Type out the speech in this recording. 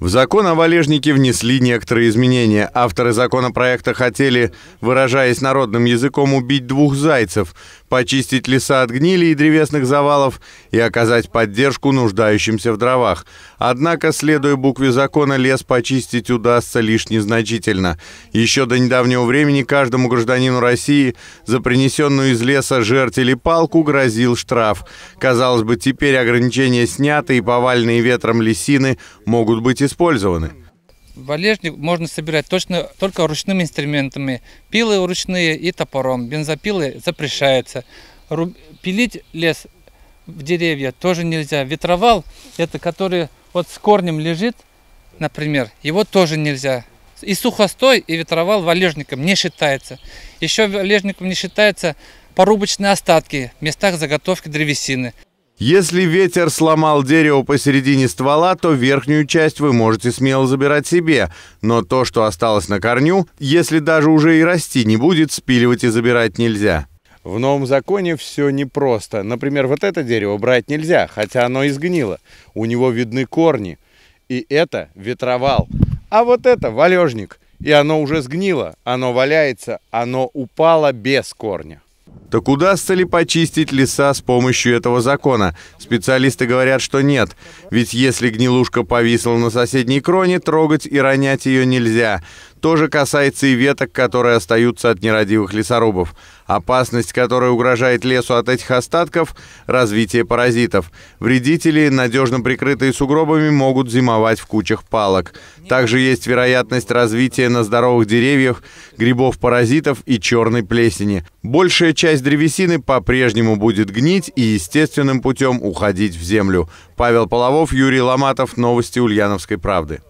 В закон о валежнике внесли некоторые изменения. Авторы законопроекта хотели, выражаясь народным языком, убить двух зайцев, почистить леса от гнили и древесных завалов и оказать поддержку нуждающимся в дровах. Однако, следуя букве закона, лес почистить удастся лишь незначительно. Еще до недавнего времени каждому гражданину России за принесенную из леса жертв или палку грозил штраф. Казалось бы, теперь ограничения сняты и повальные ветром лесины могут быть использованы? Валежник можно собирать точно только ручными инструментами. Пилы ручные и топором. Бензопилы запрещаются. Руб... Пилить лес в деревья тоже нельзя. Ветровал, это который вот с корнем лежит, например, его тоже нельзя. И сухостой, и ветровал валежником не считается. Еще валежником не считается порубочные остатки в местах заготовки древесины. Если ветер сломал дерево посередине ствола, то верхнюю часть вы можете смело забирать себе, но то, что осталось на корню, если даже уже и расти не будет, спиливать и забирать нельзя. В новом законе все непросто. Например, вот это дерево брать нельзя, хотя оно изгнило. У него видны корни. И это ветровал. А вот это валежник. И оно уже сгнило, оно валяется, оно упало без корня. Так удастся ли почистить леса с помощью этого закона? Специалисты говорят, что нет. Ведь если гнилушка повисла на соседней кроне, трогать и ронять ее нельзя. То же касается и веток, которые остаются от нерадивых лесорубов. Опасность, которая угрожает лесу от этих остатков – развитие паразитов. Вредители, надежно прикрытые сугробами, могут зимовать в кучах палок. Также есть вероятность развития на здоровых деревьях грибов-паразитов и черной плесени. Большая часть древесины по-прежнему будет гнить и естественным путем уходить в землю. Павел Половов, Юрий Ломатов, Новости Ульяновской правды.